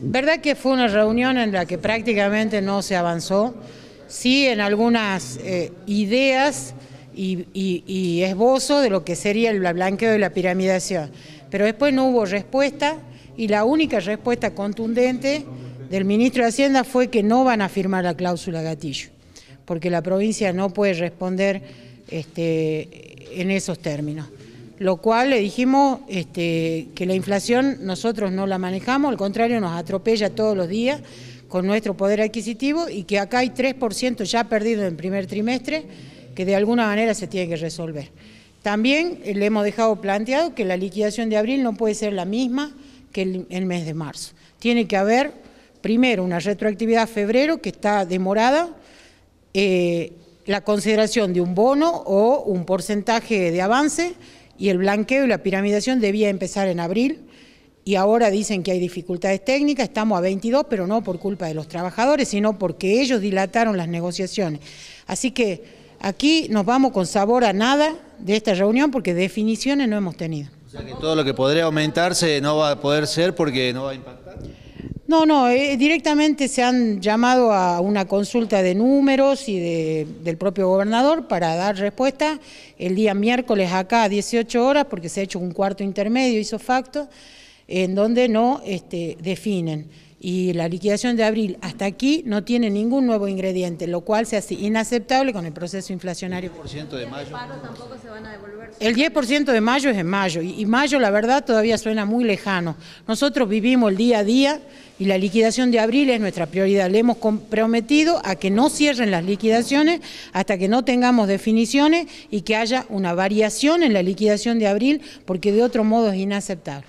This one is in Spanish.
Verdad que fue una reunión en la que prácticamente no se avanzó, sí en algunas eh, ideas y, esbozo de lo que sería el blanqueo de la piramidación, pero después no hubo respuesta y la única respuesta contundente del ministro de Hacienda fue que no van a firmar la cláusula gatillo, porque la provincia no puede responder este, en esos términos lo cual le dijimos este, que la inflación nosotros no la manejamos, al contrario nos atropella todos los días con nuestro poder adquisitivo y que acá hay 3% ya perdido en primer trimestre que de alguna manera se tiene que resolver. También eh, le hemos dejado planteado que la liquidación de abril no puede ser la misma que el, mes de marzo. Tiene que haber primero una retroactividad febrero que está demorada, eh, la consideración de un bono o un porcentaje de avance y el blanqueo y la piramidación debía empezar en abril y ahora dicen que hay dificultades técnicas, estamos a 22, pero no por culpa de los trabajadores, sino porque ellos dilataron las negociaciones. Así que aquí nos vamos con sabor a nada de esta reunión porque definiciones no hemos tenido. O sea que todo lo que podría aumentarse no va a poder ser porque no va a impactar. No, no, eh, directamente se han llamado a una consulta de números y del propio gobernador para dar respuesta el día miércoles acá a 18 horas, porque se ha hecho un cuarto intermedio, hizo facto, en donde no este, definen y la liquidación de abril hasta aquí no tiene ningún nuevo ingrediente, lo cual se hace inaceptable con el proceso inflacionario. ¿El 10% de mayo? El 10% de mayo es en mayo y mayo la verdad todavía suena muy lejano. Nosotros vivimos el día a día y la liquidación de abril es nuestra prioridad. Le hemos comprometido a que no cierren las liquidaciones hasta que no tengamos definiciones y que haya una variación en la liquidación de abril porque de otro modo es inaceptable.